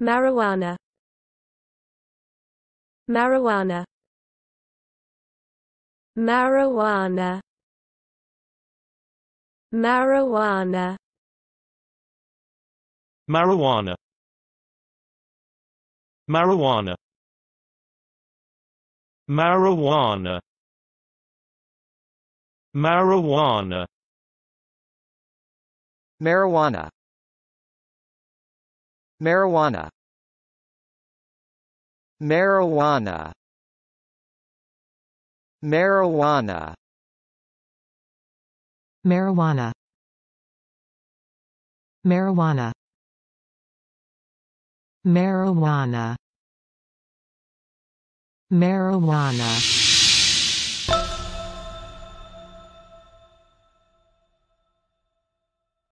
Marijuana Marijuana Marijuana Marijuana Marijuana Marijuana Marijuana Marijuana Marijuana Marijuana Marijuana Marijuana Marijuana Marijuana Marijuana Marijuana